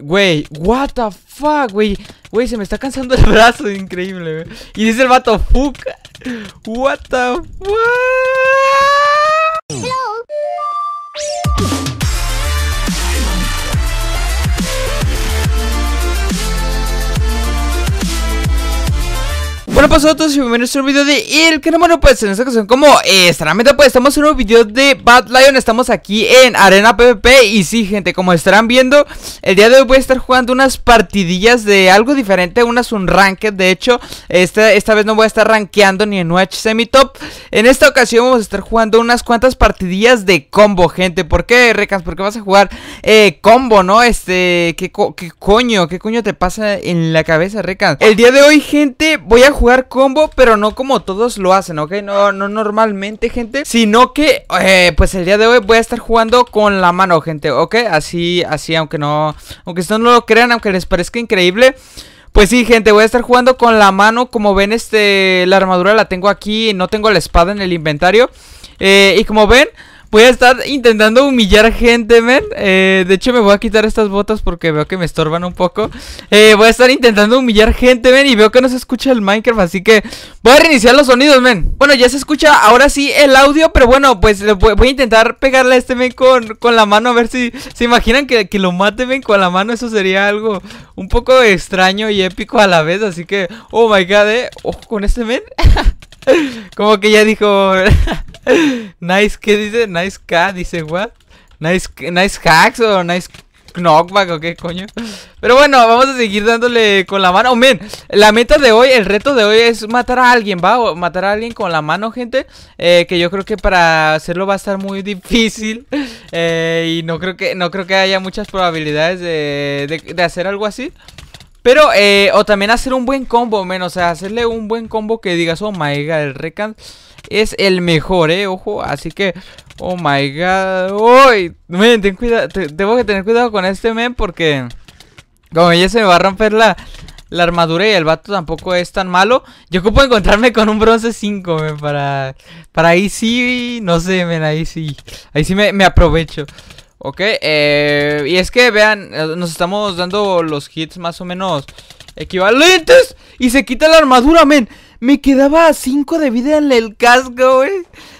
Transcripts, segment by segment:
Wey, what the fuck, wey Wey, se me está cansando el brazo, increíble, Y dice el vato, fuck What the fuck Bueno, a todos y bienvenidos a un video de El Que Canamano Pues en esta ocasión, como eh, estarán pues estamos en un video de Bad Lion Estamos aquí en Arena PvP Y sí, gente, como estarán viendo El día de hoy voy a estar jugando unas partidillas De algo diferente, unas un ranked De hecho, esta, esta vez no voy a estar rankeando Ni en UH Semi Top En esta ocasión vamos a estar jugando unas cuantas partidillas De combo, gente, ¿por qué, Recas? ¿Por qué vas a jugar eh, combo, no? Este, ¿qué, coño? ¿Qué coño te pasa en la cabeza, Recans. El día de hoy, gente, voy a jugar combo, pero no como todos lo hacen, ¿ok? No, no normalmente, gente, sino que, eh, pues el día de hoy voy a estar jugando con la mano, gente, ¿ok? Así, así, aunque no, aunque esto no lo crean, aunque les parezca increíble... Pues sí, gente, voy a estar jugando con la mano. Como ven, este, la armadura la tengo aquí. No tengo la espada en el inventario. Eh, y como ven, Voy a estar intentando humillar gente, men. Eh, de hecho, me voy a quitar estas botas porque veo que me estorban un poco. Eh, voy a estar intentando humillar gente, men. Y veo que no se escucha el Minecraft, así que voy a reiniciar los sonidos, men. Bueno, ya se escucha ahora sí el audio, pero bueno, pues voy a intentar pegarle a este men con, la mano. A ver si se imaginan que, que lo mate, men, con la mano. Eso sería algo un poco extraño y épico a la vez. Así que, oh my god, eh. Ojo con este men. Como que ya dijo. nice, ¿qué dice? Nice K, dice, what? Nice, nice hacks o nice knockback o qué coño. Pero bueno, vamos a seguir dándole con la mano. men, la meta de hoy, el reto de hoy es matar a alguien, ¿va? O matar a alguien con la mano, gente. Eh, que yo creo que para hacerlo va a estar muy difícil. Eh, y no creo que, no creo que haya muchas probabilidades de hacer algo así. Pero, eh, o también hacer un buen combo, menos, o sea, hacerle un buen combo que digas, oh my god, el recant es el mejor, eh, ojo, así que, oh my god, uy, men, ten cuidado, tengo que tener cuidado con este men porque, como ella se me va a romper la, la armadura y el vato tampoco es tan malo. Yo puedo encontrarme con un bronce 5, men, para, para ahí sí, no sé, men, ahí sí, ahí sí me, me aprovecho. Ok, eh, y es que vean, eh, nos estamos dando los hits más o menos equivalentes Y se quita la armadura, men Me quedaba 5 de vida en el casco, güey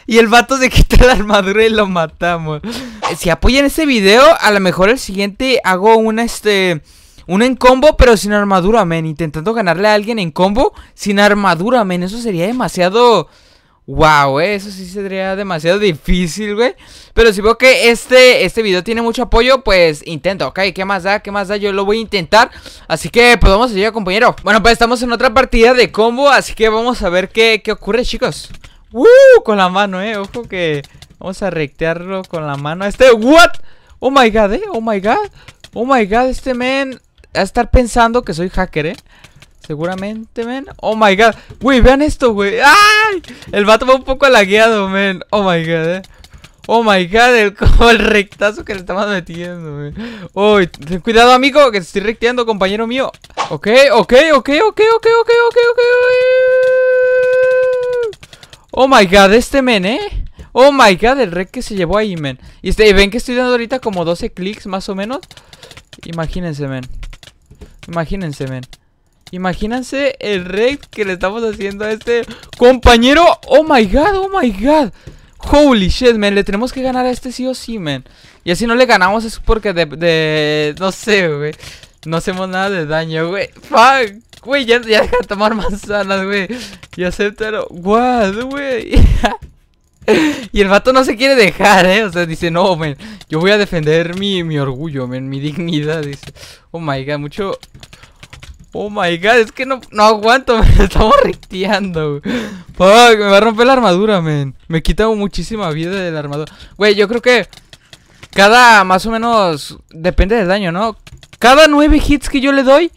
Y el vato se quita la armadura y lo matamos eh, Si apoyan este video, a lo mejor el siguiente hago un, este... un en combo, pero sin armadura, men Intentando ganarle a alguien en combo sin armadura, men Eso sería demasiado... Wow, eso sí sería demasiado difícil, güey. Pero si veo que este, este video tiene mucho apoyo, pues intento, ok. ¿Qué más da? ¿Qué más da? Yo lo voy a intentar. Así que podemos vamos compañero. Bueno, pues estamos en otra partida de combo, así que vamos a ver qué, qué ocurre, chicos. ¡Uh! Con la mano, eh. Ojo que vamos a rectearlo con la mano. Este, ¿what? Oh my god, eh. Oh my god. Oh my god, este man. Va a estar pensando que soy hacker, eh. Seguramente, men. Oh my god. ¡Wey, vean esto, wey! ¡Ay! El vato va un poco lagueado, men. Oh my god, eh. Oh my god, el, rectazo que le estamos metiendo, wey Uy, cuidado, amigo, que te estoy recteando, compañero mío. Ok, ok, ok, ok, ok, ok, ok, ok. Oh my god, este men, eh. Oh my god, el rec que se llevó ahí, men. Y, este, ven que estoy dando ahorita como 12 clics más o menos. Imagínense, men. Imagínense, men. Imagínense el raid que le estamos haciendo a este compañero. Oh my god, oh my god. Holy shit, man. Le tenemos que ganar a este sí o sí, man. Y así no le ganamos es porque de... no sé, güey. No hacemos nada de daño, güey. Fuck. Güey, ya, deja de tomar manzanas, güey. Y acéptalo. What, güey. y el vato no se quiere dejar, eh. O sea, dice, no, men. Yo voy a defender mi, mi orgullo, men. Mi dignidad, dice. Oh my god, mucho. Oh my god, es que no, aguanto, me estamos reteando. me va a romper la armadura, men. Me quita muchísima vida de la armadura. Güey, yo creo que cada más o menos depende del daño, ¿no? Cada nueve hits que yo le doy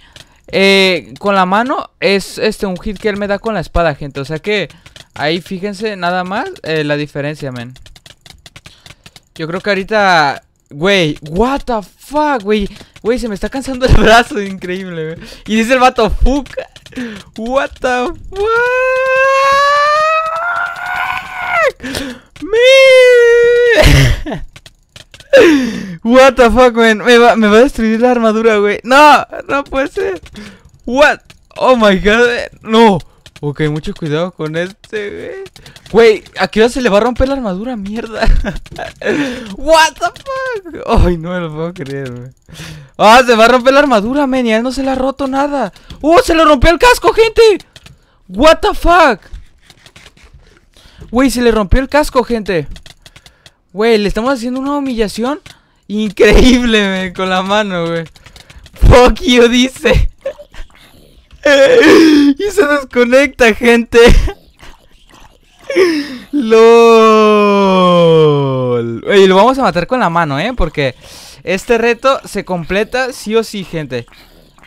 eh, con la mano es este un hit que él me da con la espada, gente. O sea que ahí fíjense nada más eh, la diferencia, men. Yo creo que ahorita, güey, what the fuck, güey. Güey, se me está cansando el brazo, increíble, güey. Y dice el vato, fuck. What the fuck? Me. What the fuck, güey. Me va, me va a destruir la armadura, güey. No, no puede ser. What? Oh my god. No. Ok, mucho cuidado con este, güey. Eh. Güey, ¿a qué hora se le va a romper la armadura? Mierda. What the fuck? Ay, no me lo puedo creer, güey. Ah, se va a romper la armadura, men. a él no se le ha roto nada. ¡Oh, se le rompió el casco, gente! What the fuck? Güey, se le rompió el casco, gente. Güey, le estamos haciendo una humillación increíble, güey, con la mano, güey. Fuck you, dice. y se desconecta, gente. LOL. Y lo vamos a matar con la mano, ¿eh? Porque este reto se completa sí o sí, gente.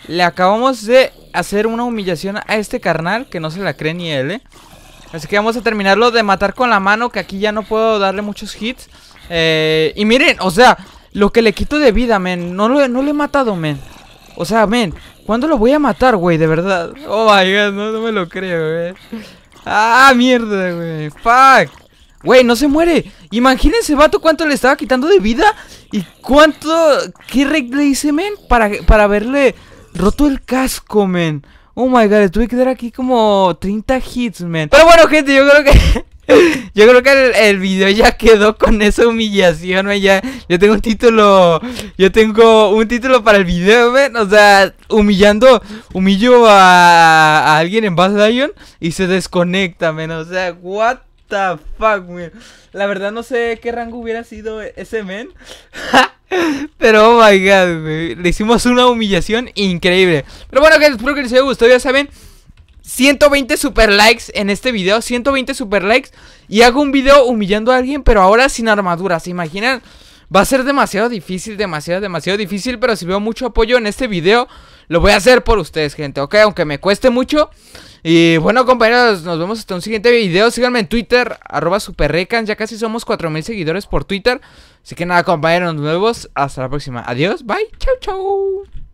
Le acabamos de hacer una humillación a este carnal que no se la cree ni él, ¿eh? Así que vamos a terminarlo de matar con la mano, que aquí ya no puedo darle muchos hits. Eh, y miren, o sea, lo que le quito de vida, men. No, lo, no he matado, men. O sea, men, ¿Cuándo lo voy a matar, güey? De verdad. Oh my god, no, me lo creo, güey. Ah, mierda, güey. Fuck. Güey, no se muere. Imagínense, vato, cuánto le estaba quitando de vida. Y cuánto. ¿Qué regle le hice, men? Para, para haberle roto el casco, men. Oh my god, le tuve que dar aquí como 30 hits, men. Pero bueno, gente, yo creo que. Yo creo que el, video ya quedó con esa humillación, Ya, yo tengo un título. Yo tengo un título para el video, O sea, humillando. Humillo a, alguien en Bass Lion y se desconecta, men. O sea, what the fuck, La verdad no sé qué rango hubiera sido ese men. Pero oh my god, Le hicimos una humillación increíble. Pero bueno, que espero que les haya gustado, ya saben. 120 super likes en este video, 120 super likes y hago un video humillando a alguien, pero ahora sin armadura, ¿se imaginan? Va a ser demasiado difícil, demasiado, demasiado difícil, pero si veo mucho apoyo en este video, lo voy a hacer por ustedes, gente, ¿ok? Aunque me cueste mucho. Y bueno, compañeros, nos vemos hasta un siguiente video. Síganme en Twitter, arroba superrecan. Ya casi somos 4000 seguidores por Twitter. Así que nada, compañeros, nuevos, Hasta la próxima. Adiós, bye, chau, chau.